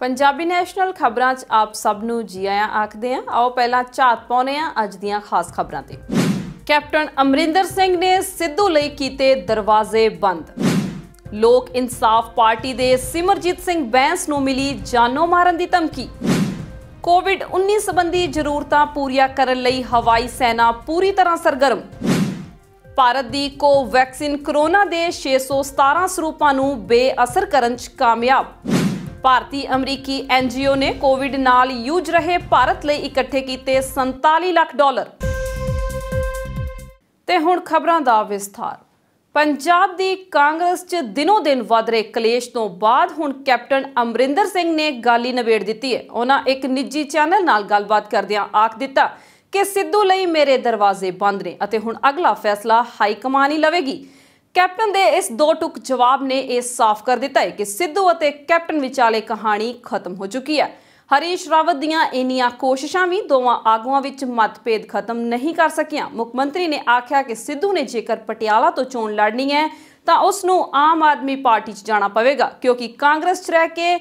Punjabi national ਖਬਰਾਂ 'ਚ ਆਪ ਸਭ ਨੂੰ ਜੀ ਆਇਆਂ ਆਖਦੇ ਆਂ ਆਓ ਪਹਿਲਾਂ ਝਾਤ ਪਾਉਨੇ ਆਂ ਅੱਜ ਦੀਆਂ ਖਾਸ ਖਬਰਾਂ ਤੇ ਕੈਪਟਨ ਅਮਰਿੰਦਰ ਸਿੰਘ ਨੇ ਸਿੱਧੂ ਲਈ ਕੀਤੇ ਦਰਵਾਜ਼ੇ ਬੰਦ ਲੋਕ ਇਨਸਾਫ ਪਾਰਟੀ ਦੇ ਸਿਮਰਜੀਤ ਸਿੰਘ ਬੈਂਸ ਨੂੰ ਮਿਲੀ ਜਾਨੋਂ ਮਾਰਨ ਦੀ ਧਮਕੀ ਕੋਵਿਡ-19 ਸੰਬੰਧੀ ਜ਼ਰੂਰਤਾਂ ਪੂਰੀਆਂ ਕਰਨ ਲਈ ਹਵਾਈ ਸੈਨਾ ਪੂਰੀ ਤਰ੍ਹਾਂ ਸਰਗਰਮ ਭਾਰਤ ਦੀ ਕੋਵੈਕਸਿਨ ਕਰੋਨਾ ਦੇ 617 ਸਰੂਪਾਂ ਨੂੰ ਬੇਅਸਰ ਕਰਨ 'ਚ ਕਾਮਯਾਬ ਭਾਰਤੀ ਅਮਰੀਕੀ ਐਨਜੀਓ ਨੇ ਕੋਵਿਡ ਨਾਲ ਯੂਜ ਰਹੇ ਭਾਰਤ ਲਈ ਇਕੱਠੇ ਕੀਤੇ 47 ਲੱਖ ਡਾਲਰ ਤੇ ਹੁਣ ਖਬਰਾਂ ਦਾ ਵਿਸਥਾਰ ਪੰਜਾਬ ਦੀ ਕਾਂਗਰਸ 'ਚ ਦਿਨੋ ਦਿਨ ਵਧ ਰਹੇ ਕਲੇਸ਼ ਤੋਂ ਬਾਅਦ ਹੁਣ ਕੈਪਟਨ ਅਮਰਿੰਦਰ ਸਿੰਘ ਨੇ ਗਾਲੀ ਨਵੇੜ ਦਿੱਤੀ ਹੈ ਉਹਨਾਂ ਇੱਕ ਨਿੱਜੀ ਚੈਨਲ ਨਾਲ ਗੱਲਬਾਤ ਕਰਦਿਆਂ ਆਖ ਦਿੱਤਾ ਕਿ ਸਿੱਧੂ ਲਈ ਮੇਰੇ ਦਰਵਾਜ਼ੇ ਬੰਦ ਨੇ ਅਤੇ ਹੁਣ ਅਗਲਾ ਫੈਸਲਾ ਹਾਈ ਕਮਾਨ ਹੀ ਲਵੇਗੀ ਕੈਪਟਨ ਦੇ ਇਸ ਦੋ ਟੁਕ ਜਵਾਬ ਨੇ ਇਹ ਸਾਫ਼ ਕਰ ਦਿੱਤਾ ਹੈ ਕਿ ਸਿੱਧੂ ਅਤੇ ਕੈਪਟਨ ਵਿਚਾਲੇ ਕਹਾਣੀ ਖਤਮ ਹੋ ਚੁੱਕੀ ਹੈ ਹਰੀਸ਼ ਰਾਵਤ ਦੀਆਂ ਇੰਨੀਆਂ ਕੋਸ਼ਿਸ਼ਾਂ ਵੀ ਦੋਵਾਂ ਆਗੂਆਂ ਵਿੱਚ ਮਤਭੇਦ ਖਤਮ ਨਹੀਂ ਕਰ ਸਕੀਆਂ ਮੁੱਖ ਮੰਤਰੀ ਨੇ ਆਖਿਆ ਕਿ ਸਿੱਧੂ ਨੇ ਜੇਕਰ ਪਟਿਆਲਾ ਤੋਂ ਚੋਣ ਲੜਨੀ ਹੈ ਤਾਂ ਉਸ ਨੂੰ ਆਮ ਆਦਮੀ ਪਾਰਟੀ 'ਚ ਜਾਣਾ ਪਵੇਗਾ ਕਿਉਂਕਿ ਕਾਂਗਰਸ 'ਚ ਰਹਿ ਕੇ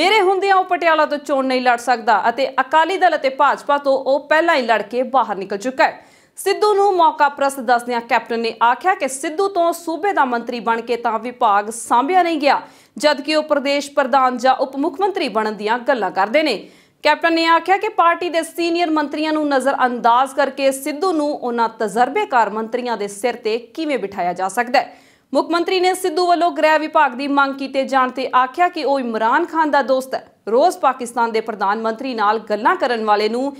ਮੇਰੇ ਹੁੰਦਿਆਂ ਉਹ ਪਟਿਆਲਾ ਤੋਂ ਚੋਣ ਨਹੀਂ ਲੜ ਸਕਦਾ ਅਤੇ ਅਕਾਲੀ ਦਲ ਅਤੇ ਭਾਜਪਾ ਤੋਂ ਉਹ ਪਹਿਲਾਂ ਹੀ ਲੜ ਕੇ ਬਾਹਰ ਨਿਕਲ ਚੁੱਕਾ ਹੈ ਸਿੱਧੂ ਨੂੰ ਮੌਕਾ ਪ੍ਰਸਤ ਦੱਸਦਿਆਂ ਕੈਪਟਨ ਨੇ ਆਖਿਆ ਕਿ ਸਿੱਧੂ ਤੋਂ ਸੂਬੇ ਦਾ ਮੰਤਰੀ ਬਣ ਕੇ ਤਾਂ ਵਿਭਾਗ ਸਾਂਭਿਆ ਨਹੀਂ ਗਿਆ ਜਦਕਿ ਉਹ ਪ੍ਰਦੇਸ਼ ਪ੍ਰਧਾਨ ਜਾਂ ਉਪ ਮੁੱਖ ਮੰਤਰੀ ਬਣਨ ਦੀਆਂ ਗੱਲਾਂ ਕਰਦੇ ਨੇ ਕੈਪਟਨ ਨੇ ਆਖਿਆ ਕਿ ਪਾਰਟੀ ਦੇ ਸੀਨੀਅਰ ਮੰਤਰੀਆਂ ਨੂੰ ਨਜ਼ਰ ਅੰਦਾਜ਼ ਕਰਕੇ ਸਿੱਧੂ ਨੂੰ ਉਹਨਾਂ ਤਜਰਬੇਕਾਰ ਮੰਤਰੀਆਂ ਦੇ ਸਿਰ ਤੇ ਕਿਵੇਂ ਬਿਠਾਇਆ ਜਾ ਸਕਦਾ ਹੈ ਮੁੱਖ ਮੰਤਰੀ ਨੇ ਸਿੱਧੂ ਵੱਲੋਂ ਗ੍ਰਹਿ ਵਿਭਾਗ ਦੀ ਮੰਗ ਕੀਤੇ ਜਾਣ ਤੇ ਆਖਿਆ ਕਿ ਉਹ ਇਮਰਾਨ ਖਾਨ ਦਾ ਦੋਸਤ ਹੈ ਰੋਜ਼ ਪਾਕਿਸਤਾਨ ਦੇ ਪ੍ਰਧਾਨ ਮੰਤਰੀ ਨਾਲ ਗੱਲਾਂ ਕਰਨ ਵਾਲੇ ਨੂੰ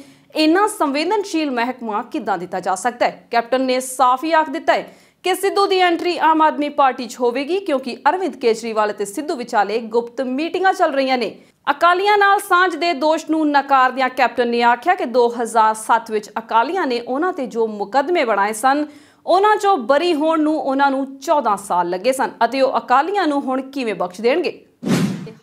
ਇਨਾ ਸੰਵੇਦਨਸ਼ੀਲ ਮਹਿਕਮਾ ਕਿੱਦਾਂ ਦਿੱਤਾ ਜਾ ਸਕਦਾ ਹੈ ਕੈਪਟਨ ਨੇ ਸਾਫ਼ ਹੀ ਆਖ ਦਿੱਤਾ ਹੈ ਕਿ ਸਿੱਧੂ ਦੀ ਐਂਟਰੀ ਆਮ ਆਦਮੀ ਪਾਰਟੀ 'ਚ ਹੋਵੇਗੀ ਕਿਉਂਕਿ ਅਰਵਿੰਦ ਕੇਜਰੀਵਾਲ ਅਤੇ ਸਿੱਧੂ ਵਿਚਾਲੇ ਗੁਪਤ ਮੀਟਿੰਗਾਂ ਚੱਲ ਰਹੀਆਂ ਨੇ ਅਕਾਲੀਆਂ ਨਾਲ ਸਾਂਝ ਦੇ ਦੋਸ਼ ਨੂੰ ਨਕਾਰਦਿਆਂ ਕੈਪਟਨ ਨੇ ਆਖਿਆ ਕਿ 2007 ਵਿੱਚ ਅਕਾਲੀਆਂ ਨੇ ਉਹਨਾਂ ਤੇ ਜੋ ਮੁਕੱਦਮੇ ਬਣਾਏ ਸਨ ਉਹਨਾਂ 'ਚੋਂ ਬਰੀ ਹੋਣ ਨੂੰ ਉਹਨਾਂ ਨੂੰ 14 ਸਾਲ ਲੱਗੇ ਸਨ ਅਤੇ ਉਹ ਅਕਾਲੀਆਂ ਨੂੰ ਹੁਣ ਕਿਵੇਂ ਬਖਸ਼ ਦੇਣਗੇ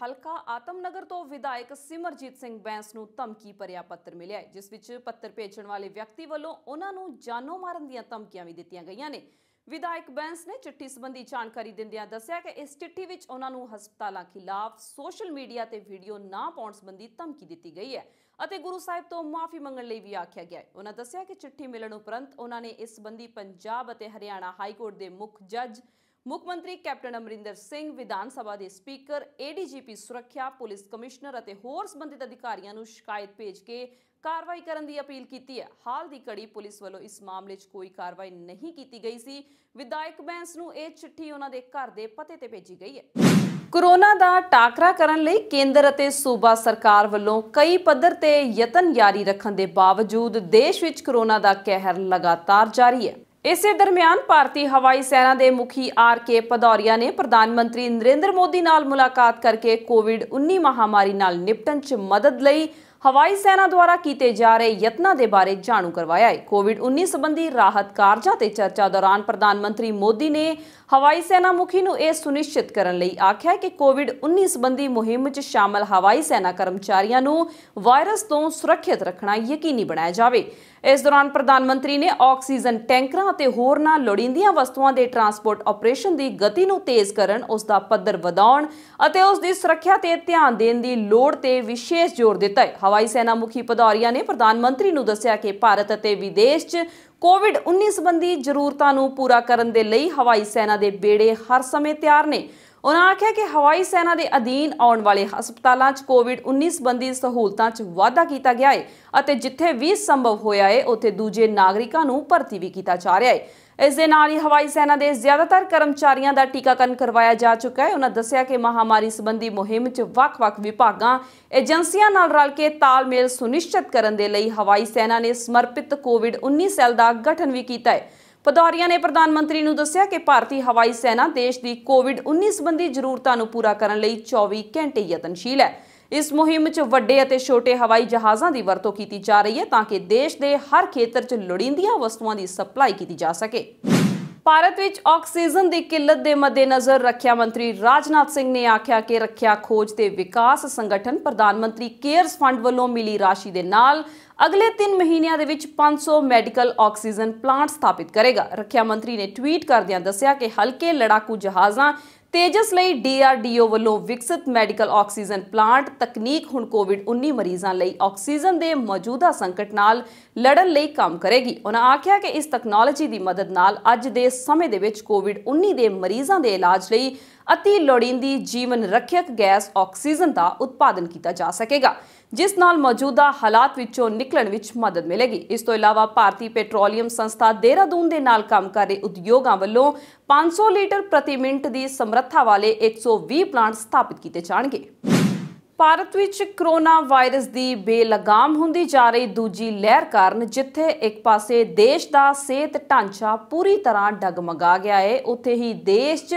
ਹਲਕਾ ਆਤਮਨਗਰ ਤੋਂ ਵਿਧਾਇਕ ਸਿਮਰਜੀਤ ਸਿੰਘ ਬੈਂਸ ਨੂੰ ਧਮਕੀ ਭਰਿਆ ਪੱਤਰ ਮਿਲਿਆ ਹੈ ਜਿਸ ਵਿੱਚ ਪੱਤਰ ਭੇਜਣ ਵਾਲੇ ਵਿਅਕਤੀ ਵੱਲੋਂ ਉਹਨਾਂ ਨੂੰ ਜਾਨੋਂ ਮਾਰਨ ਦੀਆਂ ਧਮਕੀਆਂ ਵੀ ਦਿੱਤੀਆਂ ਗਈਆਂ ਨੇ ਵਿਧਾਇਕ ਬੈਂਸ ਨੇ ਚਿੱਠੀ ਸੰਬੰਧੀ ਜਾਣਕਾਰੀ ਦਿੰਦਿਆਂ ਦੱਸਿਆ ਕਿ ਇਸ ਚਿੱਠੀ ਵਿੱਚ ਉਹਨਾਂ ਨੂੰ ਹਸਪਤਾਲਾਂ ਖਿਲਾਫ ਸੋਸ਼ਲ ਮੀਡੀਆ ਤੇ ਵੀਡੀਓ ਨਾ ਪਾਉਣ ਸੰਬੰਧੀ ਧਮਕੀ ਦਿੱਤੀ ਗਈ ਹੈ ਅਤੇ ਗੁਰੂ ਸਾਹਿਬ ਤੋਂ ਮਾਫੀ ਮੰਗਣ ਲਈ ਵੀ ਆਖਿਆ ਗਿਆ ਹੈ ਉਹਨਾਂ ਦੱਸਿਆ ਕਿ ਚਿੱਠੀ ਮਿਲਣ ਉਪਰੰਤ ਉਹਨਾਂ ਨੇ ਇਸ ਸੰਬੰਧੀ ਪੰਜਾਬ ਅਤੇ ਹਰਿਆਣਾ ਹਾਈ ਕੋਰਟ ਦੇ ਮੁੱਖ ਜੱਜ ਮੁੱਖ ਮੰਤਰੀ ਕੈਪਟਨ ਅਮਰਿੰਦਰ ਸਿੰਘ ਵਿਧਾਨ ਸਭਾ ਦੇ ਸਪੀਕਰ ਏਡੀਜੀਪੀ ਸੁਰੱਖਿਆ ਪੁਲਿਸ ਕਮਿਸ਼ਨਰ ਅਤੇ ਹੋਰ ਸੰਬੰਧਿਤ ਅਧਿਕਾਰੀਆਂ ਨੂੰ ਸ਼ਿਕਾਇਤ ਭੇਜ ਕੇ ਕਾਰਵਾਈ ਕਰਨ ਦੀ ਅਪੀਲ ਕੀਤੀ ਹੈ ਹਾਲ ਦੀ ਕੜੀ ਪੁਲਿਸ ਵੱਲੋਂ ਇਸ ਮਾਮਲੇ 'ਚ ਕੋਈ ਕਾਰਵਾਈ ਨਹੀਂ ਕੀਤੀ ਗਈ ਸੀ ਵਿਧਾਇਕ ਬੈਂਸ ਨੂੰ ਇਹ ਚਿੱਠੀ ਉਹਨਾਂ ਦੇ ਘਰ ਦੇ ਪਤੇ ਤੇ ਭੇਜੀ ਗਈ ਹੈ ਕੋਰੋਨਾ ਦਾ ਟਾਕਰਾ ਕਰਨ ਲਈ ਕੇਂਦਰ ਅਤੇ ਸੂਬਾ ਸਰਕਾਰ ਵੱਲੋਂ ਕਈ ਪੱਧਰ ਤੇ ਯਤਨ ਜਾਰੀ ਰੱਖਣ ਦੇ ਬਾਵਜੂਦ ਦੇਸ਼ ਵਿੱਚ ਕੋਰੋਨਾ ਦਾ ਕਹਿਰ ਲਗਾਤਾਰ ਜਾਰੀ ਹੈ ਇਸੇ ਦਰਮਿਆਨ ਭਾਰਤੀ ਹਵਾਈ ਸੈਨਾ ਦੇ ਮੁਖੀ ਆਰ ਕੇ ਪਦੌਰੀਆ ਨੇ ਪ੍ਰਧਾਨ ਮੰਤਰੀ ਨਰਿੰਦਰ ਮੋਦੀ ਨਾਲ ਮੁਲਾਕਾਤ ਕਰਕੇ ਕੋਵਿਡ-19 ਮਹਾਮਾਰੀ ਨਾਲ ਨਿਪਟਣ 'ਚ ਮਦਦ ਲਈ ਹਵਾਈ ਸੈਨਾ ਦੁਆਰਾ ਕੀਤੇ ਜਾ ਰਹੇ ਯਤਨਾਂ ਦੇ ਬਾਰੇ ਜਾਣੂ ਕਰਵਾਇਆ ਹੈ ਕੋਵਿਡ-19 ਸੰਬੰਧੀ ਰਾਹਤ ਕਾਰਜਾਂ ਤੇ ਚਰਚਾ ਦੌਰਾਨ ਪ੍ਰਧਾਨ ਮੰਤਰੀ ਮੋਦੀ ਨੇ ਹਵਾਈ ਸੈਨਾ ਮੁਖੀ ਨੂੰ ਇਹ ਸੁਨਿਸ਼ਚਿਤ ਕਰਨ ਲਈ ਆਖਿਆ ਕਿ ਕੋਵਿਡ-19 ਸੰਬੰਧੀ ਮੁਹਿੰਮ 'ਚ ਸ਼ਾਮਲ ਹਵਾਈ ਸੈਨਾ ਕਰਮਚਾਰੀਆਂ ਨੂੰ ਵਾਇਰਸ ਤੋਂ ਸੁਰੱਖਿਅਤ ਰੱਖਣਾ ਯਕੀਨੀ ਬਣਾਇਆ ਜਾਵੇ ਇਸ ਦੌਰਾਨ ਪ੍ਰਧਾਨ ਮੰਤਰੀ ਨੇ ਆਕਸੀਜਨ ਟੈਂਕਰਾਂ ਅਤੇ ਹੋਰਨਾਂ ਲੋੜੀਂਦੀਆਂ ਵਸਤੂਆਂ ਦੇ ਟਰਾਂਸਪੋਰਟ ਆਪਰੇਸ਼ਨ ਦੀ ਗਤੀ ਨੂੰ ਤੇਜ਼ ਕਰਨ ਉਸ ਦਾ ਪੱਧਰ ਵਧਾਉਣ ਅਤੇ ਉਸ ਦੀ ਸੁਰੱਖਿਆ ਤੇ ਧਿਆਨ ਦੇਣ ਦੀ ਲੋੜ ਤੇ ਵਿਸ਼ੇਸ਼ ਜ਼ੋਰ ਦਿੱਤਾ ਹੈ ਹਵਾਈ ਸੈਨਾ ਮੁਖੀ ਭਦੌਰੀਆ ਨੇ ਪ੍ਰਧਾਨ ਮੰਤਰੀ ਨੂੰ ਦੱਸਿਆ ਕਿ ਭਾਰਤ ਅਤੇ ਵਿਦੇਸ਼ 'ਚ ਕੋਵਿਡ-19 ਸੰਬੰਧੀ ਜ਼ਰੂਰਤਾਂ ਨੂੰ ਪੂਰਾ ਕਰਨ ਦੇ ਲਈ ਹਵਾਈ ਸੈਨਾ ਦੇ ਬੇੜੇ ਹਰ ਸਮੇਂ ਤਿਆਰ ਨੇ ਉਹਨਾਂ ਆਖਿਆ ਕਿ ਹਵਾਈ ਸੈਨਾ ਦੇ ਅਧੀਨ ਆਉਣ ਵਾਲੇ ਹਸਪਤਾਲਾਂ 'ਚ ਕੋਵਿਡ-19 ਸੰਬੰਧੀ ਸਹੂਲਤਾਂ 'ਚ ਵਾਧਾ ਕੀਤਾ ਗਿਆ ਹੈ ਅਤੇ ਜਿੱਥੇ ਵੀ ਸੰਭਵ ਹੋਇਆ ਹੈ ਉੱਥੇ ਦੂਜੇ ਨਾਗਰਿਕਾਂ ਨੂੰ ਭਰਤੀ ਵੀ ਕੀਤਾ ਜਾ ਰਿਹਾ ਹੈ ਇਸ ਦੇ ਨਾਲ ਹੀ ਹਵਾਈ ਸੈਨਾ ਦੇ ਜ਼ਿਆਦਾਤਰ ਕਰਮਚਾਰੀਆਂ ਦਾ ਟੀਕਾਕਰਨ ਕਰਵਾਇਆ ਜਾ ਚੁੱਕਾ ਹੈ ਉਹਨਾਂ ਦੱਸਿਆ ਕਿ ਮਹਾਮਾਰੀ ਸੰਬੰਧੀ ਮੁਹਿੰਮ 'ਚ ਵੱਖ-ਵੱਖ ਵਿਭਾਗਾਂ ਏਜੰਸੀਆਂ ਨਾਲ ਰਲ ਕੇ ਤਾਲਮੇਲ ਸੁਨਿਸ਼ਚਿਤ ਕਰਨ ਦੇ ਲਈ ਹਵਾਈ ਸੈਨਾ ਨੇ ਸਮਰਪਿਤ ਕੋਵਿਡ-19 ਸੈੱਲ ਦਾ ਗਠਨ ਵੀ ਕੀਤਾ ਹੈ ਪਦਾਰੀਆਂ ਨੇ ਪ੍ਰਧਾਨ ਮੰਤਰੀ ਨੂੰ ਦੱਸਿਆ ਕਿ ਭਾਰਤੀ ਹਵਾਈ ਸੈਨਾ ਦੇਸ਼ ਦੀ ਕੋਵਿਡ-19 ਸੰਬੰਧੀ ਜ਼ਰੂਰਤਾਂ ਨੂੰ ਪੂਰਾ ਕਰਨ ਲਈ 24 ਘੰਟੇ ਯਤਨਸ਼ੀਲ ਹੈ ਇਸ ਮੁਹਿੰਮ 'ਚ ਵੱਡੇ ਅਤੇ ਛੋਟੇ ਹਵਾਈ ਜਹਾਜ਼ਾਂ ਦੀ ਵਰਤੋਂ ਕੀਤੀ ਜਾ ਰਹੀ ਹੈ ਤਾਂ ਕਿ ਦੇਸ਼ ਦੇ ਹਰ ਖੇਤਰ 'ਚ ਲੋੜੀਂਦੀਆਂ ਵਸਤੂਆਂ ਦੀ ਸਪਲਾਈ ਕੀਤੀ ਜਾ ਸਕੇ ਭਾਰਤ ਵਿੱਚ ਆਕਸੀਜਨ ਦੀ ਕਿੱਲਤ ਦੇ ਮੱਦੇਨਜ਼ਰ ਰੱਖਿਆ ਮੰਤਰੀ ਰਾਜਨਾਥ ਸਿੰਘ ਨੇ ਆਖਿਆ ਕਿ ਰੱਖਿਆ ਖੋਜ ਤੇ ਵਿਕਾਸ ਸੰਗਠਨ ਪ੍ਰਧਾਨ ਮੰਤਰੀ ਕੇਅਰਸ ਫੰਡ ਵੱਲੋਂ ਮਿਲੀ ਰਾਸ਼ੀ ਦੇ ਨਾਲ ਅਗਲੇ 3 ਮਹੀਨਿਆਂ ਦੇ ਵਿੱਚ 500 ਮੈਡੀਕਲ ਆਕਸੀਜਨ ਪਲਾਂਟ ਸਥਾਪਿਤ ਕਰੇਗਾ ਰੱਖਿਆ ਮੰਤਰੀ ਨੇ ਟਵੀਟ ਕਰਦਿਆਂ ਦੱਸਿਆ ਕਿ ਹਲਕੇ ਲੜਾਕੂ ਜਹਾਜ਼ਾਂ ਤੇਜਸ ਲਈ ਡੀਆਰਡੀਓ ਵੱਲੋਂ ਵਿਕਸਿਤ ਮੈਡੀਕਲ ਆਕਸੀਜਨ ਪਲਾਂਟ ਤਕਨੀਕ ਹੁਣ ਕੋਵਿਡ-19 ਮਰੀਜ਼ਾਂ ਲਈ ਆਕਸੀਜਨ ਦੇ ਮੌਜੂਦਾ ਸੰਕਟ ਨਾਲ ਲੜਨ ਲਈ ਕੰਮ ਕਰੇਗੀ ਉਹਨਾਂ ਆਖਿਆ ਕਿ ਇਸ ਟੈਕਨੋਲੋਜੀ ਦੀ ਮਦਦ ਨਾਲ ਅੱਜ ਦੇ ਸਮੇਂ ਦੇ ਵਿੱਚ ਕੋਵਿਡ-19 ਦੇ ਮਰੀਜ਼ਾਂ ਦੇ ਇਲਾਜ ਲਈ ਅਤੀ ਲੋੜੀਂਦੀ ਜੀਵਨ ਰੱਖਿਅਕ ਗੈਸ ਆਕਸੀਜਨ ਦਾ ਉਤਪਾਦਨ ਕੀਤਾ ਜਾ ਸਕੇਗਾ ਜਿਸ ਨਾਲ ਮੌਜੂਦਾ ਹਾਲਾਤ ਵਿੱਚੋਂ ਨਿਕਲਣ ਵਿੱਚ ਮਦਦ ਮਿਲੇਗੀ ਇਸ ਤੋਂ ਇਲਾਵਾ ਭਾਰਤੀ ਪੈਟਰੋਲੀਅਮ ਸੰਸਥਾ ਦੇਹਰਾਦੂਨ ਦੇ ਨਾਲ ਕੰਮ ਕਰ ਰਹੇ ਉਦਯੋਗਾਂ ਵੱਲੋਂ 500 ਲੀਟਰ ਪ੍ਰਤੀ ਮਿੰਟ ਦੀ ਸਮਰੱਥਾ ਵਾਲੇ 120 ਪਲਾਂਟ ਸਥਾਪਿਤ ਕੀਤੇ ਜਾਣਗੇ ਭਾਰਤ ਵਿੱਚ ਕਰੋਨਾ ਵਾਇਰਸ ਦੀ ਬੇਲਗਾਮ ਹੁੰਦੀ ਜਾ ਰਹੀ ਦੂਜੀ ਲਹਿਰ ਕਾਰਨ ਜਿੱਥੇ ਇੱਕ ਪਾਸੇ ਦੇਸ਼ ਦਾ ਸਿਹਤ ਢਾਂਚਾ ਪੂਰੀ ਤਰ੍ਹਾਂ ਡਗਮਗਾ ਗਿਆ ਹੈ ਉੱਥੇ ਹੀ ਦੇਸ਼ 'ਚ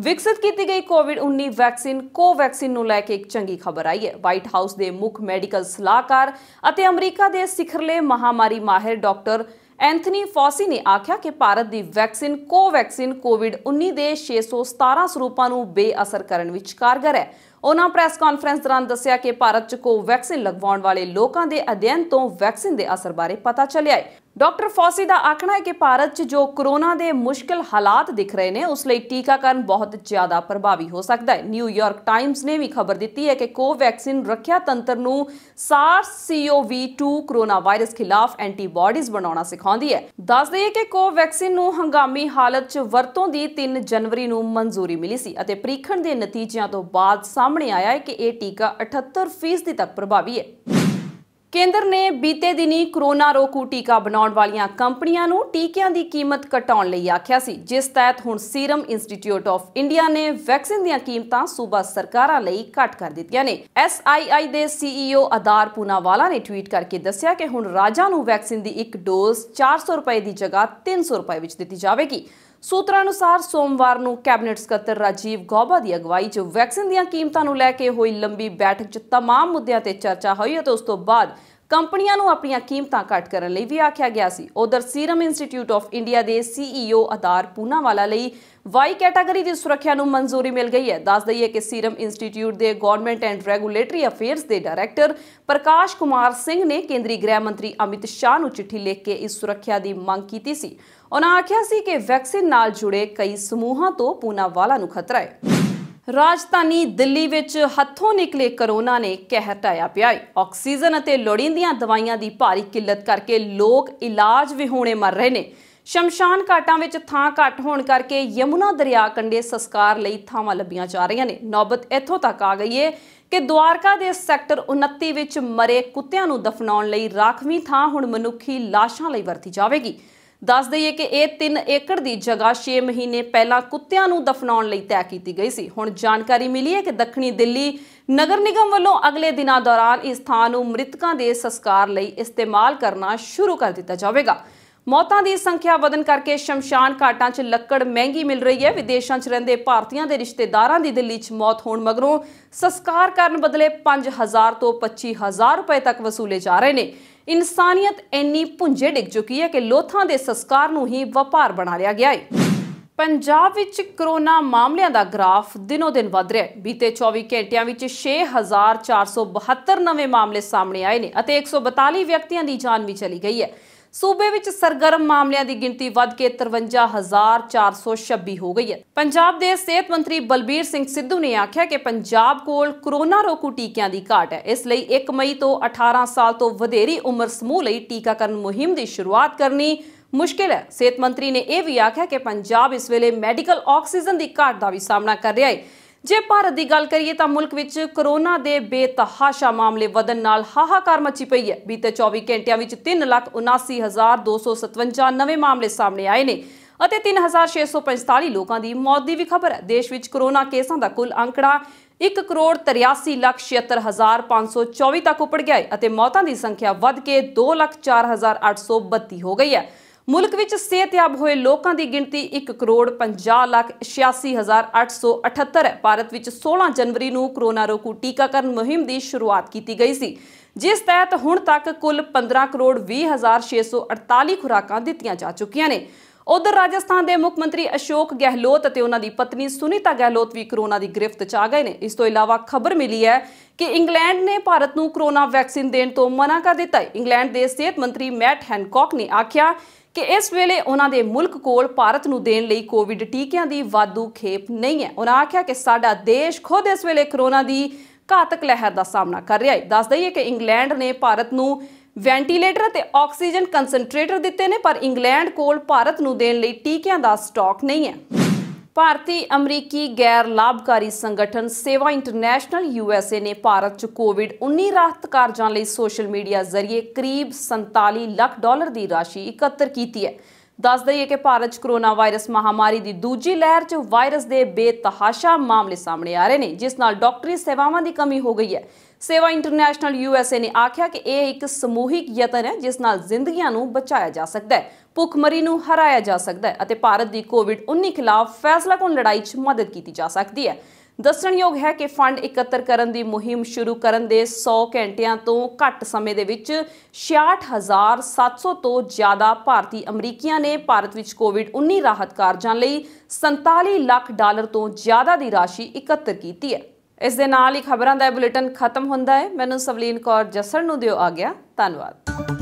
ਵਿਕਸਿਤ ਕੀਤੀ ਗਈ ਕੋਵਿਡ-19 ਵੈਕਸੀਨ ਕੋਵੈਕਸਿਨ ਨੂੰ ਲੈ ਕੇ ਇੱਕ ਚੰਗੀ ਖਬਰ ਆਈ ਹੈ ਵਾਈਟ ਹਾਊਸ ਦੇ ਮੁੱਖ ਮੈਡੀਕਲ ਸਲਾਹਕਾਰ ਅਤੇ ਅਮਰੀਕਾ ਦੇ ਸਿਖਰਲੇ ਮਹਾਮਾਰੀ ਮਾਹਿਰ ਡਾਕਟਰ ਐਂਥਨੀ ਫੌਸੀ ਨੇ ਆਖਿਆ ਕਿ ਭਾਰਤ ਦੀ ਵੈਕਸੀਨ ਕੋਵੈਕਸਿਨ ਕੋਵਿਡ-19 ਦੇ 617 ਸਰੂਪਾਂ ਨੂੰ ਬੇਅਸਰ ਕਰਨ ਵਿੱਚ ਕਾਰਗਰ ਹੈ ਉਹਨਾਂ ਪ੍ਰੈਸ ਕਾਨਫਰੰਸ ਦੌਰਾਨ ਦੱਸਿਆ ਕਿ ਭਾਰਤ 'ਚ ਕੋਵੈਕਸਿਨ ਲਗਵਾਉਣ ਵਾਲੇ ਲੋਕਾਂ ਦੇ ਅਧਿਐਨ ਤੋਂ ਵੈਕਸੀਨ ਦੇ ਅਸਰ ਬਾਰੇ ਪਤਾ ਚੱਲਿਆ ਹੈ ਡਾਕਟਰ ਫੌਸੀ ਦਾ ਆਖਣਾ ਹੈ ਕਿ ਭਾਰਤ 'ਚ ਜੋ ਕਰੋਨਾ ਦੇ ਮੁਸ਼ਕਲ ਹਾਲਾਤ ਦਿਖ ਰਹੇ ਨੇ ਉਸ ਲਈ ਟੀਕਾਕਰਨ ਬਹੁਤ ਜ਼ਿਆਦਾ ਪ੍ਰਭਾਵੀ ਹੋ ਸਕਦਾ ਹੈ ਨਿਊਯਾਰਕ ਟਾਈਮਜ਼ ਨੇ ਵੀ ਖਬਰ ਦਿੱਤੀ ਹੈ ਕਿ ਕੋਵੈਕਸਿਨ ਰੱਖਿਆ ਤੰਤਰ ਨੂੰ SARS-CoV-2 ਕਰੋਨਾ ਵਾਇਰਸ ਖਿਲਾਫ ਐਂਟੀਬਾਡੀਜ਼ ਬਣਾਉਣਾ ਸਿਖਾਉਂਦੀ ਹੈ ਦੱਸ ਦਈਏ ਕਿ ਕੋਵੈਕਸਿਨ ਨੂੰ ਹੰਗਾਮੀ ਹਾਲਤ 'ਚ ਵਰਤੋਂ ਦੀ 3 ਜਨਵਰੀ ਨੂੰ ਮਨਜ਼ੂਰੀ ਮਿਲੀ ਸੀ ਅਤੇ ਪ੍ਰੀਖਣ ਦੇ ਨਤੀਜਿਆਂ ਤੋਂ ਬਾਅਦ ਸਾਹਮਣੇ ਆਇਆ ਹੈ ਕਿ ਇਹ ਟੀਕਾ 78% ਤੱਕ ਪ੍ਰਭਾਵੀ ਹੈ ਕੇਂਦਰ ਨੇ ਬੀਤੇ ਦਿਨੀ ਕਰੋਨਾ ਰੋਕੂ ਟੀਕਾ ਬਣਾਉਣ ਵਾਲੀਆਂ ਕੰਪਨੀਆਂ ਨੂੰ ਟੀਕਿਆਂ ਦੀ ਕੀਮਤ ਘਟਾਉਣ ਲਈ ਆਖਿਆ ਸੀ ਜਿਸ ਤਹਿਤ ਹੁਣ ਸੀਰਮ ਇੰਸਟੀਚਿਊਟ ਆਫ ਇੰਡੀਆ ਨੇ ਵੈਕਸੀਨ ਦੀਆਂ ਕੀਮਤਾਂ ਸੂਬਾ ਸਰਕਾਰਾਂ ਲਈ ਘਟ ਕਰ ਦਿੱਤੀਆਂ ਨੇ ਐਸਆਈਆਈ ਦੇ ਸੀਈਓ ਆਧਾਰ ਪੂਨਾਵਾਲਾ ਨੇ ਟਵੀਟ ਕਰਕੇ ਦੱਸਿਆ ਕਿ ਹੁਣ ਰਾਜਾਂ ਨੂੰ ਵੈਕਸੀਨ ਦੀ ਇੱਕ ਡੋਜ਼ 400 ਰੁਪਏ ਦੀ ਜਗ੍ਹਾ 300 ਰੁਪਏ ਵਿੱਚ ਦਿੱਤੀ ਜਾਵੇਗੀ ਸੂਤਰਾਂ ਅਨੁਸਾਰ ਸੋਮਵਾਰ ਨੂੰ ਕੈਬਨਿਟ ਸਕੱਤਰ ਰਾਜੀਵ ਗੌਬਾ ਦੀ ਅਗਵਾਈ 'ਚ ਵੈਕਸੀਨ ਦੀਆਂ ਕੀਮਤਾਂ ਨੂੰ ਲੈ ਕੇ ਹੋਈ ਲੰਬੀ ਬੈਠਕ 'ਚ ਤਮਾਮ ਮੁੱਦਿਆਂ ਤੇ ਚਰਚਾ ਹੋਈ ਅਤੇ ਉਸ ਤੋਂ ਬਾਅਦ ਕੰਪਨੀਆਂ ਨੂੰ ਆਪਣੀਆਂ ਕੀਮਤਾਂ ਘੱਟ ਕਰਨ ਲਈ ਵੀ ਆਖਿਆ ਗਿਆ ਸੀ ਉਧਰ ਸੀਰਮ ਇੰਸਟੀਚਿਊਟ ਆਫ ਇੰਡੀਆ ਦੇ ਸੀਈਓ ਆਧਾਰ ਪੂਨਾਵਾਲਾ ਲਈ ਵਾਈ ਕੈਟਾਗਰੀ ਦੀ ਸੁਰੱਖਿਆ ਨੂੰ ਮਨਜ਼ੂਰੀ ਮਿਲ ਗਈ ਹੈ ਦੱਸ ਦਈਏ ਕਿ ਸੀਰਮ ਇੰਸਟੀਚਿਊਟ ਦੇ ਗਵਰਨਮੈਂਟ ਐਂਡ ਰੈਗੂਲੇਟਰੀ ਅਫੇਅਰਸ ਦੇ ਡਾਇਰੈਕਟਰ ਪ੍ਰਕਾਸ਼ ਕੁਮਾਰ ਸਿੰਘ ਨੇ ਕੇਂਦਰੀ ਗ੍ਰਹਿ ਮੰਤਰੀ ਅਮਿਤ ਸ਼ਾਹ ਨੂੰ ਚਿੱਠੀ ਲਿਖ ਕੇ ਇਸ ਸੁਰੱਖਿਆ ਦੀ ਮੰਗ ਕੀਤੀ ਸੀ ਉਹਨਾਂ ਆਖਿਆ ਸੀ ਕਿ ਵੈਕਸੀਨ ਨਾਲ ਜੁੜੇ ਕਈ ਸਮੂਹਾਂ ਤੋਂ ਪੂਨਾਵਾਲਾ ਨੂੰ ਖਤਰਾ ਹੈ ਰਾਜਧਾਨੀ ਦਿੱਲੀ ਵਿੱਚ ਹੱਥੋਂ ਨਿਕਲੇ ਕਰੋਨਾ ਨੇ ਕਹਿਰ ਟਾਇਆ ਪਿਆ ਹੈ ਆਕਸੀਜਨ ਅਤੇ ਲੋੜੀਂਦੀਆਂ ਦਵਾਈਆਂ ਦੀ ਭਾਰੀ ਕਿੱਲਤ ਕਰਕੇ ਲੋਕ ਇਲਾਜ ਵਿਹੋਣੇ ਮਰ ਰਹੇ ਨੇ ਸ਼ਮਸ਼ਾਨ ਘਾਟਾਂ ਵਿੱਚ ਥਾਂ ਘੱਟ ਹੋਣ ਕਰਕੇ ਯਮੁਨਾ ਦਰਿਆ ਕੰਢੇ ਸੰਸਕਾਰ ਲਈ ਥਾਵਾਂ ਲੱਭੀਆਂ ਜਾ ਰਹੀਆਂ ਨੇ ਨੌਬਤ ਇੱਥੋਂ ਤੱਕ ਆ ਗਈ ਏ ਕਿ ਦੁਆਰਕਾ ਦੇ ਸੈਕਟਰ 29 ਵਿੱਚ ਮਰੇ ਕੁੱਤਿਆਂ ਨੂੰ ਦਫਨਾਉਣ ਲਈ ਰਾਖਵੀਂ ਥਾਂ ਹੁਣ ਮਨੁੱਖੀ ਲਾਸ਼ਾਂ ਲਈ ਵਰਤੀ ਜਾਵੇਗੀ ਦੱਸ ਦਈਏ ਕਿ ਇਹ 3 ਏਕੜ ਦੀ ਜਗ੍ਹਾ 6 ਮਹੀਨੇ ਪਹਿਲਾਂ ਕੁੱਤਿਆਂ ਨੂੰ ਦਫਨਾਉਣ ਲਈ ਤੈਅ ਕੀਤੀ ਗਈ ਸੀ ਹੁਣ ਜਾਣਕਾਰੀ ਮਿਲੀ ਹੈ ਕਿ ਦੱਖਣੀ ਦਿੱਲੀ ਨਗਰ ਨਿਗਮ ਵੱਲੋਂ ਅਗਲੇ ਦਿਨਾਂ ਦੌਰਾਨ ਇਸ ਥਾਂ ਨੂੰ ਮ੍ਰਿਤਕਾਂ ਦੇ ਸੰਸਕਾਰ ਲਈ ਇਸਤੇਮਾਲ ਕਰਨਾ ਸ਼ੁਰੂ ਕਰ ਦਿੱਤਾ ਜਾਵੇਗਾ ਮੌਤਾਂ ਦੀ ਸੰਖਿਆ ਵਧਣ ਕਰਕੇ ਸ਼ਮਸ਼ਾਨ ਘਾਟਾਂ 'ਚ ਲੱਕੜ ਮਹਿੰਗੀ ਮਿਲ ਰਹੀ ਹੈ ਵਿਦੇਸ਼ਾਂ 'ਚ ਰਹਿੰਦੇ ਭਾਰਤੀਆਂ ਦੇ ਰਿਸ਼ਤੇਦਾਰਾਂ ਦੀ ਦਿੱਲੀ 'ਚ ਮੌਤ ਹੋਣ ਮਗਰੋਂ ਸੰਸਕਾਰ ਕਰਨ ਬਦਲੇ 5000 ਤੋਂ 25000 ਰੁਪਏ ਤੱਕ ਵਸੂਲੇ ਜਾ ਰਹੇ ਨੇ ਇਨਸਾਨੀਅਤ ਇੰਨੀ ਪੁੰਝੇ ਡਿੱਗ ਚੁੱਕੀ ਹੈ ਕਿ ਲੋਥਾਂ ਦੇ ਸੰਸਕਾਰ ਨੂੰ ਹੀ ਵਪਾਰ ਬਣਾ ਲਿਆ ਗਿਆ ਹੈ ਪੰਜਾਬ ਵਿੱਚ ਕਰੋਨਾ ਮਾਮਲਿਆਂ ਦਾ ਗ੍ਰਾਫ ਦਿਨੋ ਦਿਨ ਵਧ ਰਿਹਾ ਹੈ ਬੀਤੇ 24 ਘੰਟਿਆਂ ਵਿੱਚ 6472 ਨਵੇਂ ਮਾਮਲੇ ਸਾਹਮਣੇ ਆਏ ਨੇ ਅਤੇ 142 ਵਿਅਕਤੀਆਂ ਦੀ ਜਾਨ ਵੀ ਚਲੀ ਗਈ ਹੈ ਸੂਬੇ ਵਿੱਚ ਸਰਗਰਮ ਮਾਮਲਿਆਂ ਦੀ ਗਿਣਤੀ ਵੱਧ ਕੇ 53426 ਹੋ ਗਈ ਹੈ ਪੰਜਾਬ ਦੇ ਸਿਹਤ ਮੰਤਰੀ ਬਲਬੀਰ ਸਿੰਘ ਸਿੱਧੂ ਨੇ ਆਖਿਆ ਕਿ ਪੰਜਾਬ ਕੋਲ ਕਰੋਨਾ ਰੋਕੂ ਟੀਕਿਆਂ ਦੀ ਘਾਟ ਹੈ ਇਸ ਲਈ 1 ਮਈ ਤੋਂ 18 ਸਾਲ ਤੋਂ ਵਧੇਰੀ ਉਮਰ ਸਮੂਹ ਲਈ ਟੀਕਾਕਰਨ ਮੁਹਿੰਮ ਦੀ ਸ਼ੁਰੂਆਤ ਕਰਨੀ ਮੁਸ਼ਕਿਲ ਹੈ ਸਿਹਤ ਮੰਤਰੀ ਨੇ ਇਹ ਵੀ ਆਖਿਆ ਕਿ ਪੰਜਾਬ ਇਸ ਵੇਲੇ ਮੈਡੀਕਲ ਆਕਸੀਜਨ ਦੀ ਘਾਟ ਦਾ ਵੀ ਸਾਹਮਣਾ ਕਰ ਰਿਹਾ ਹੈ ਜੇ ਭਾਰਤ ਦੀ ਗੱਲ ਕਰੀਏ ਤਾਂ ਮੁਲਕ ਵਿੱਚ ਕਰੋਨਾ ਦੇ ਬੇਤਹਾਸ਼ਾ ਮਾਮਲੇ ਵਧਣ ਨਾਲ ਹਾਹਾਕਾਰ ਮਚੀ ਪਈ ਹੈ ਬੀਤੇ 24 ਘੰਟਿਆਂ ਵਿੱਚ 379257 ਨਵੇਂ ਮਾਮਲੇ ਸਾਹਮਣੇ ਆਏ ਨੇ ਅਤੇ 3645 ਲੋਕਾਂ ਦੀ ਮੌਤ ਦੀ ਵੀ ਖਬਰ ਹੈ ਦੇਸ਼ ਵਿੱਚ ਕਰੋਨਾ ਕੇਸਾਂ ਦਾ ਕੁੱਲ ਅੰਕੜਾ 1 ਕਰੋੜ 83 ਲੱਖ 76524 ਤੱਕ ਉੱਪਰ ਗਿਆ ਹੈ ਅਤੇ ਮੌਤਾਂ ਦੀ ਸੰਖਿਆ ਵੱਧ ਕੇ 2 ਲੱਖ 4832 ਹੋ ਗਈ ਹੈ ਮੁਲਕ ਵਿੱਚ ਸਿਹਤਯਾਬ ਹੋਏ ਲੋਕਾਂ ਦੀ ਗਿਣਤੀ 1 ਕਰੋੜ 50 ਲੱਖ 86878 ਹੈ ਭਾਰਤ ਵਿੱਚ 16 ਜਨਵਰੀ ਨੂੰ ਕਰੋਨਾ ਰੋਕੂ ਟੀਕਾਕਰਨ ਮੁਹਿੰਮ ਦੀ ਸ਼ੁਰੂਆਤ ਕੀਤੀ ਗਈ ਸੀ ਜਿਸ ਤਹਿਤ ਹੁਣ ਤੱਕ ਕੁੱਲ 15 ਕਰੋੜ 20648 ਖੁਰਾਕਾਂ ਦਿੱਤੀਆਂ ਜਾ ਚੁੱਕੀਆਂ ਨੇ ਉਧਰ ਰਾਜਸਥਾਨ ਦੇ ਮੁੱਖ ਮੰਤਰੀ ਅਸ਼ੋਕ ਗਹਿਲੋਤ ਅਤੇ ਉਹਨਾਂ ਦੀ ਪਤਨੀ ਸੁਨੀਤਾ ਗਹਿਲੋਤ ਵੀ ਕਰੋਨਾ ਦੀ ਗ੍ਰਿਫਤ 'ਚ ਆ ਗਏ ਨੇ ਇਸ ਤੋਂ ਇਲਾਵਾ ਖਬਰ ਮਿਲੀ ਹੈ ਕਿ ਇੰਗਲੈਂਡ ਨੇ ਭਾਰਤ ਨੂੰ ਕਰੋਨਾ ਵੈਕਸੀਨ ਦੇਣ ਤੋਂ ਮਨਾ ਕਰ ਦਿੱਤਾ ਹੈ ਇੰਗਲੈਂਡ ਦੇ ਸਿਹਤ ਮੰਤਰੀ ਮੈਟ ਹੈਨਕੌਕ ਨੇ ਆਖਿਆ ਕਿ ਇਸ ਵੇਲੇ ਉਹਨਾਂ ਦੇ ਮੁਲਕ ਕੋਲ ਭਾਰਤ ਨੂੰ ਦੇਣ ਲਈ ਕੋਵਿਡ ਟੀਕਿਆਂ ਦੀ ਵਾਧੂ ਖੇਪ ਨਹੀਂ ਹੈ ਉਹਨਾਂ ਆਖਿਆ ਕਿ ਸਾਡਾ ਦੇਸ਼ ਖੁਦ ਇਸ ਵੇਲੇ ਕਰੋਨਾ ਦੀ ਘਾਤਕ ਲਹਿਰ ਦਾ ਸਾਹਮਣਾ ਕਰ ਰਿਹਾ ਹੈ ਦੱਸ ਦਈਏ ਕਿ ਇੰਗਲੈਂਡ ਨੇ ਭਾਰਤ ਨੂੰ ਵੈਂਟੀਲੇਟਰ ਅਤੇ ਆਕਸੀਜਨ ਕਨਸੈਂਟਰੇਟਰ ਦਿੱਤੇ ਨੇ ਪਰ ਇੰਗਲੈਂਡ ਕੋਲ ਭਾਰਤ ਨੂੰ ਦੇਣ ਲਈ ਟੀਕਿਆਂ ਦਾ ਸਟਾਕ ਨਹੀਂ ਹੈ ਭਾਰਤੀ ਅਮਰੀਕੀ ਗੈਰ ਲਾਭਕਾਰੀ ਸੰਗਠਨ ਸੇਵਾ ਇੰਟਰਨੈਸ਼ਨਲ ਯੂਐਸਏ ਨੇ ਭਾਰਤ 'ਚ ਕੋਵਿਡ-19 ਰਾਹਤ ਕਾਰਜਾਂ ਲਈ ਸੋਸ਼ਲ ਮੀਡੀਆ ਜ਼ਰੀਏ ਕਰੀਬ 47 ਲੱਖ ਡਾਲਰ ਦੀ ਰਾਸ਼ੀ ਇਕੱਤਰ ਕੀਤੀ ਹੈ ਦੱਸ ਦਈਏ ਕਿ ਭਾਰਤ 'ਚ ਕੋਰੋਨਾ ਵਾਇਰਸ ਮਹਾਮਾਰੀ ਦੀ ਦੂਜੀ ਲਹਿਰ 'ਚ ਵਾਇਰਸ ਦੇ ਬੇਤਹਾਸ਼ਾ ਮਾਮਲੇ ਸਾਹਮਣੇ ਆ ਰਹੇ ਨੇ ਜਿਸ ਨਾਲ ਡਾਕਟਰੀ ਸੇਵਾਵਾਂ ਦੀ ਕਮੀ ਹੋ ਗਈ ਹੈ ਸੇਵਾ ਇੰਟਰਨੈਸ਼ਨਲ ਯੂਐਸਏ ਨੇ ਆਖਿਆ ਕਿ ਇਹ ਇੱਕ ਸਮੂਹਿਕ ਯਤਨ ਹੈ ਜਿਸ ਨਾਲ ਜ਼ਿੰਦਗੀਆਂ ਨੂੰ ਬਚਾਇਆ ਜਾ ਸਕਦਾ ਹੈ ਭੁੱਖਮਰੀ ਨੂੰ ਹਰਾਇਆ ਜਾ ਸਕਦਾ ਹੈ ਅਤੇ ਭਾਰਤ ਦੀ ਕੋਵਿਡ-19 ਖਿਲਾਫ ਫੈਸਲਾਕੁਨ ਲੜਾਈ 'ਚ ਮਦਦ ਕੀਤੀ ਜਾ ਸਕਦੀ ਹੈ ਦੱਸਣਯੋਗ ਹੈ ਕਿ ਫੰਡ ਇਕੱਤਰ ਕਰਨ ਦੀ ਮੁਹਿੰਮ ਸ਼ੁਰੂ ਕਰਨ ਦੇ 100 ਘੰਟਿਆਂ ਤੋਂ ਘੱਟ ਸਮੇਂ ਦੇ ਵਿੱਚ 66700 ਤੋਂ ਜ਼ਿਆਦਾ ਭਾਰਤੀ ਅਮਰੀਕੀਆਂ ਨੇ ਭਾਰਤ ਵਿੱਚ ਕੋਵਿਡ-19 ਰਾਹਤ ਕਾਰਜਾਂ ਲਈ 47 ਲੱਖ ਡਾਲਰ ਤੋਂ ਜ਼ਿਆਦਾ ਦੀ ਰਾਸ਼ੀ ਇਕੱਤਰ ਕੀਤੀ ਹੈ ਇਸ ਦੇ ਨਾਲ ਹੀ ਖਬਰਾਂ ਦਾ ਬੁਲੇਟਿਨ ਖਤਮ ਹੁੰਦਾ ਹੈ ਮੈਨੂੰ ਸਵਲੀਨ ਕੌਰ ਜਸਰ ਨੂੰ ਦਿਓ ਆ ਗਿਆ ਧੰਨਵਾਦ